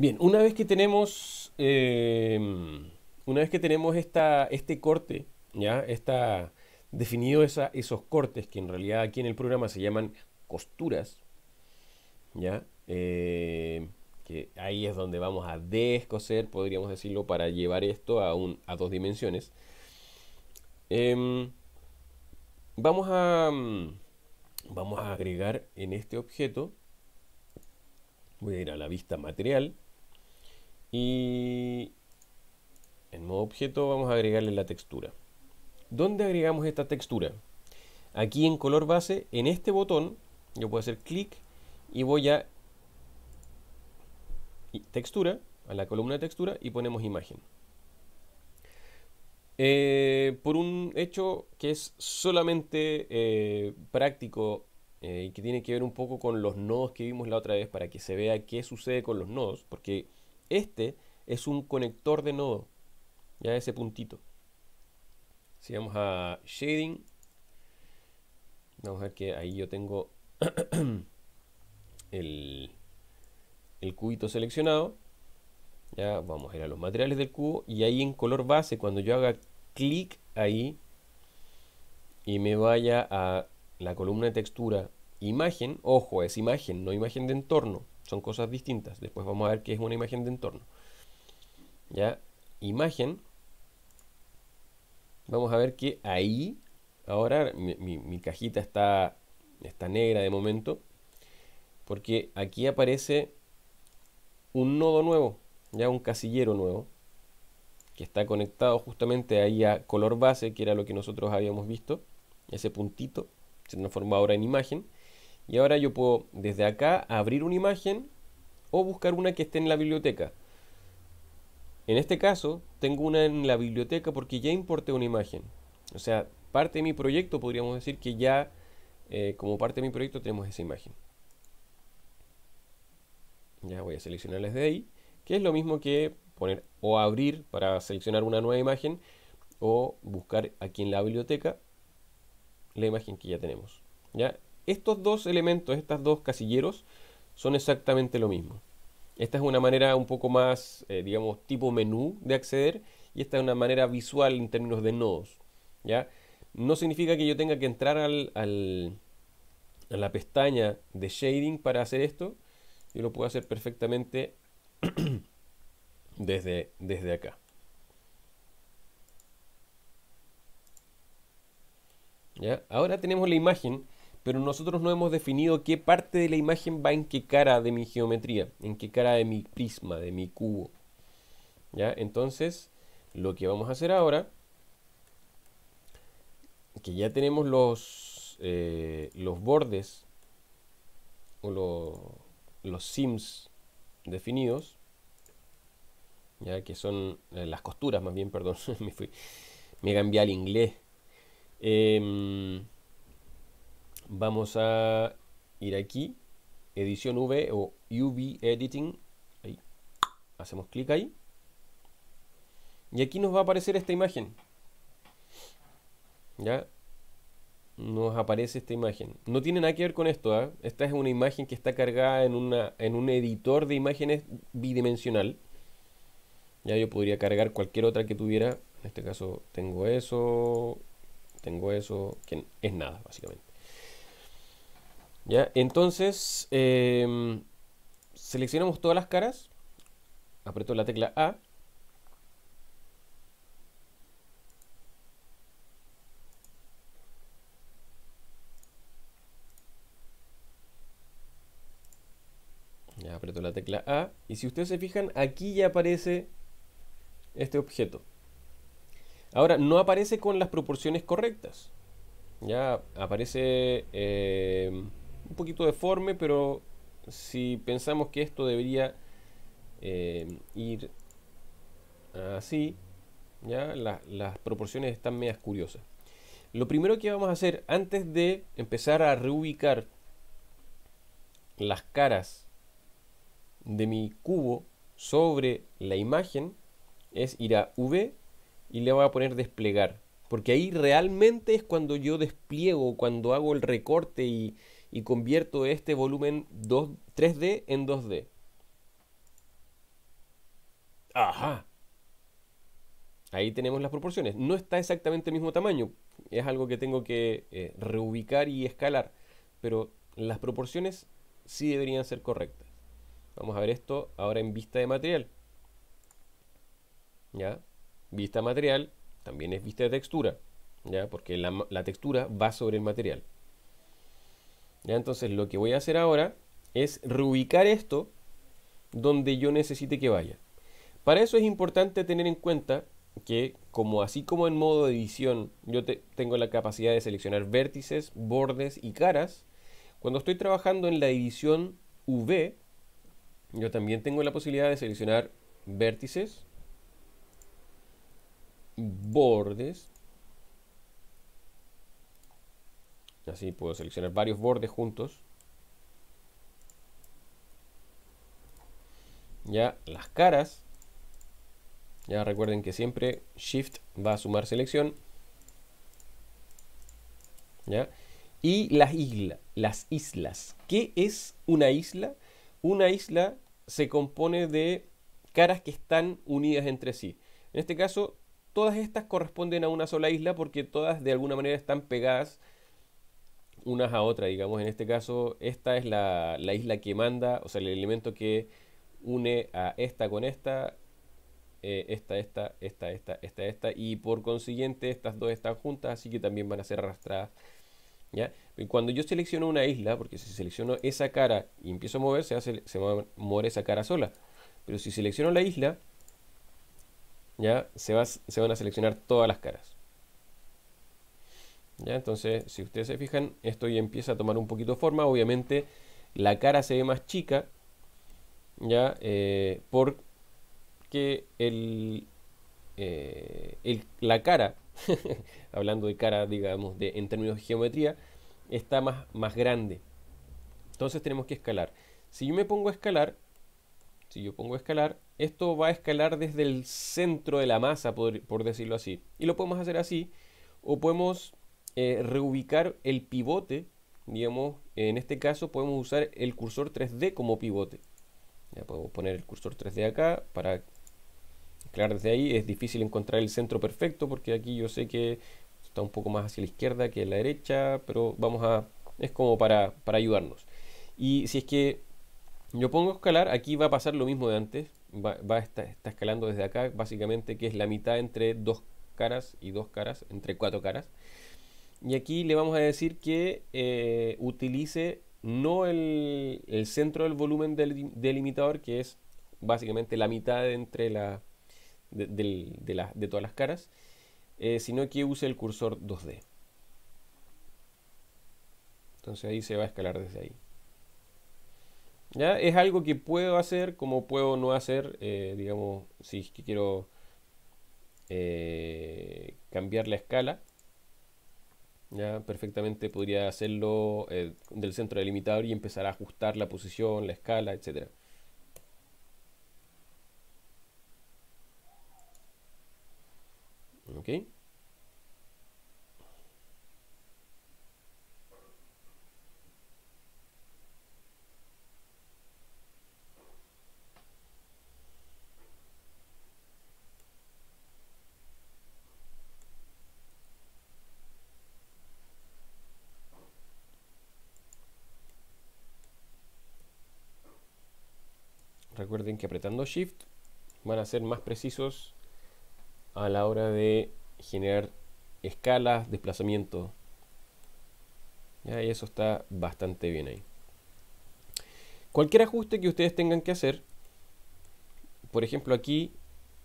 Bien, una vez que tenemos, eh, una vez que tenemos este corte, ya está definido esos cortes que en realidad aquí en el programa se llaman costuras, ya eh, que ahí es donde vamos a descoser, podríamos decirlo, para llevar esto a, un, a dos dimensiones. Em, vamos a vamos a agregar en este objeto voy a ir a la vista material y en modo objeto vamos a agregarle la textura. ¿Dónde agregamos esta textura? Aquí en color base, en este botón, yo puedo hacer clic y voy a textura, a la columna de textura y ponemos imagen. Eh, por un hecho que es solamente eh, práctico eh, y que tiene que ver un poco con los nodos que vimos la otra vez para que se vea qué sucede con los nodos, porque este es un conector de nodo, ya ese puntito. Si vamos a shading, vamos a ver que ahí yo tengo el, el cubito seleccionado. Ya vamos a ir a los materiales del cubo y ahí en color base, cuando yo haga clic ahí y me vaya a la columna de textura imagen, ojo, es imagen, no imagen de entorno, son cosas distintas. Después vamos a ver qué es una imagen de entorno. Ya, imagen, vamos a ver que ahí, ahora mi, cajita está, está negra de momento, porque aquí aparece un nodo nuevo, ya un casillero nuevo, que está conectado justamente ahí a color base, que era lo que nosotros habíamos visto, ese puntito se transforma ahora en imagen, y ahora yo puedo desde acá abrir una imagen o buscar una que esté en la biblioteca. En este caso, tengo una en la biblioteca porque ya importé una imagen. O sea, parte de mi proyecto podríamos decir que ya eh, como parte de mi proyecto tenemos esa imagen. Ya voy a seleccionar desde ahí, que es lo mismo que poner o abrir para seleccionar una nueva imagen o buscar aquí en la biblioteca la imagen que ya tenemos. ¿ya? Estos dos elementos, estos dos casilleros, son exactamente lo mismo. Esta es una manera un poco más, eh, digamos, tipo menú de acceder y esta es una manera visual en términos de nodos. ¿ya? No significa que yo tenga que entrar al, a la pestaña de shading para hacer esto. Yo lo puedo hacer perfectamente desde, desde acá. Ahora tenemos la imagen pero nosotros no hemos definido qué parte de la imagen va en qué cara de mi geometría, en qué cara de mi prisma, de mi cubo. ¿Ya? Entonces, lo que vamos a hacer ahora, que ya tenemos los, eh, los bordes o los sims definidos, ya que son eh, las costuras más bien, perdón, me, fui, me cambié al inglés. Em, Vamos a ir aquí, edición V o UV Editing. Hacemos clic ahí. Y aquí nos va a aparecer esta imagen. ¿Ya? Nos aparece esta imagen. No tiene nada que ver con esto. ¿ah? Esta es una imagen que está cargada en, una, en un editor de imágenes bidimensional. Ya yo podría cargar cualquier otra que tuviera. En este caso tengo eso. Tengo eso. es nada, básicamente. ¿Ya? Entonces, em, seleccionamos todas las caras. Aprieto la tecla A. Ya aprieto la tecla A. Y si ustedes se fijan, aquí ya aparece este objeto. Ahora, no aparece con las proporciones correctas. Ya aparece... Em, un poquito deforme, pero si pensamos que esto debería eh, ir así, ya las proporciones están medias curiosas. Lo primero que vamos a hacer antes de empezar a reubicar las caras de mi cubo sobre la imagen es ir a V y le voy a poner desplegar. Porque ahí realmente es cuando yo despliego, cuando hago el recorte y, y convierto este volumen 3D en 2D. Ajá. Ahí tenemos las proporciones. No está exactamente el mismo tamaño. Es algo que tengo que eh, reubicar y escalar. Pero las proporciones sí deberían ser correctas. Vamos a ver esto ahora en vista de material. ¿Ya? Vista material también es vista de textura. ¿Ya? Porque la, la textura va sobre el material. Entonces lo que voy a hacer ahora es reubicar esto donde yo necesite que vaya. Para eso es importante tener en cuenta que como así como en modo edición yo tengo la capacidad de seleccionar vértices, bordes y caras, cuando estoy trabajando en la edición V, yo también tengo la posibilidad de seleccionar vértices, bordes Así puedo seleccionar varios bordes juntos. Ya las caras. Ya recuerden que siempre Shift va a sumar selección. ¿Ya? Y las, las islas. ¿Qué es una isla? Una isla se compone de caras que están unidas entre sí. En este caso, todas estas corresponden a una sola isla porque todas de alguna manera están pegadas unas a otras, digamos. En este caso, esta es la, isla que manda, o sea, el elemento que une a esta con eh, esta, esta, esta, esta, esta, esta, y por consiguiente estas dos están juntas, así que también van a ser arrastradas. ¿ya? cuando yo selecciono una isla, porque si selecciono esa cara y empiezo a mover, se, hace, se va a mover esa cara sola. Pero si selecciono la isla, ya se, se van a seleccionar todas las caras. Entonces, si ustedes se fijan, esto ya empieza a tomar un poquito forma. Obviamente, la cara se ve más chica, ¿ya? Eh, porque eh, la cara, hablando de cara, digamos, de, en términos de geometría, está más, más grande. Entonces tenemos que escalar. Si yo me pongo a escalar, si yo pongo a escalar, esto va a escalar desde el centro de la masa, por, por decirlo así. Y lo podemos hacer así, o podemos eh, reubicar el pivote, digamos, en este caso podemos usar el cursor 3D como pivote. Ya podemos poner el cursor 3D acá para claro, desde ahí. Es difícil encontrar el centro perfecto porque aquí yo sé que está un poco más hacia la izquierda que la derecha, pero vamos a... es como para, para ayudarnos. Y si es que yo pongo escalar, aquí va a pasar lo mismo de antes. Va, va está, escalando desde acá, básicamente, que es la mitad entre dos caras y dos caras, entre cuatro caras. Y aquí le vamos a decir que eh, utilice no el, centro del volumen del delimitador, que es básicamente la mitad de entre la, de, de todas las caras, eh, sino que use el cursor 2D. Entonces ahí se va a escalar desde ahí. ¿Ya? Es algo que puedo hacer como puedo no hacer, eh, digamos, si es que quiero cambiar la escala. Ya perfectamente podría hacerlo eh, del centro delimitador y empezar a ajustar la posición, la escala, etcétera. Recuerden que apretando Shift van a ser más precisos a la hora de generar escalas, desplazamiento. ¿ya? Y eso está bastante bien ahí. Cualquier ajuste que ustedes tengan que hacer, por ejemplo aquí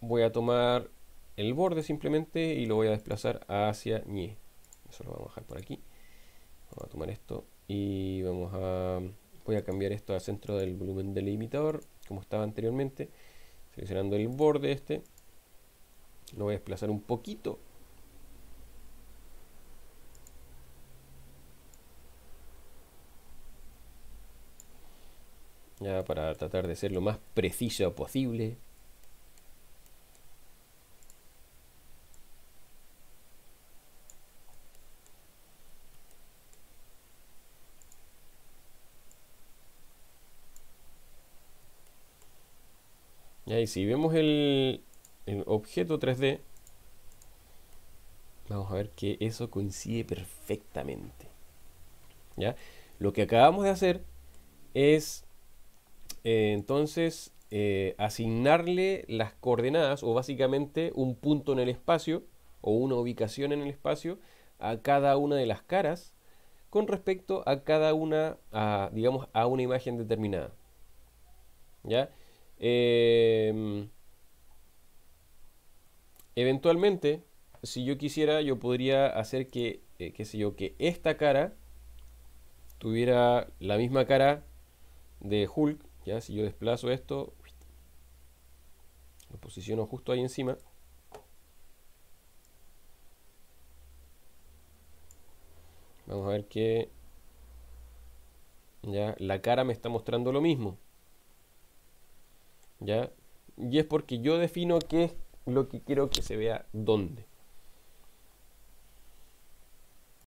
voy a tomar el borde simplemente y lo voy a desplazar hacia ñe. Eso lo vamos a dejar por aquí. Vamos a tomar esto y vamos a voy a cambiar esto al centro del volumen del delimitador como estaba anteriormente seleccionando el borde este lo voy a desplazar un poquito ya para tratar de ser lo más preciso posible si vemos el, objeto 3D, vamos a ver que eso coincide perfectamente. ¿Ya? Lo que acabamos de hacer es eh, entonces eh, asignarle las coordenadas o básicamente un punto en el espacio o una ubicación en el espacio a cada una de las caras con respecto a cada una, digamos, a una imagen determinada. ¿Ya? Em, eventualmente, si yo quisiera, yo podría hacer que, eh, sé yo, que esta cara tuviera la misma cara de Hulk. ¿ya? Si yo desplazo esto, lo posiciono justo ahí encima. Vamos a ver que ya la cara me está mostrando lo mismo. ¿ya? Y es porque yo defino qué es lo que quiero que se vea dónde.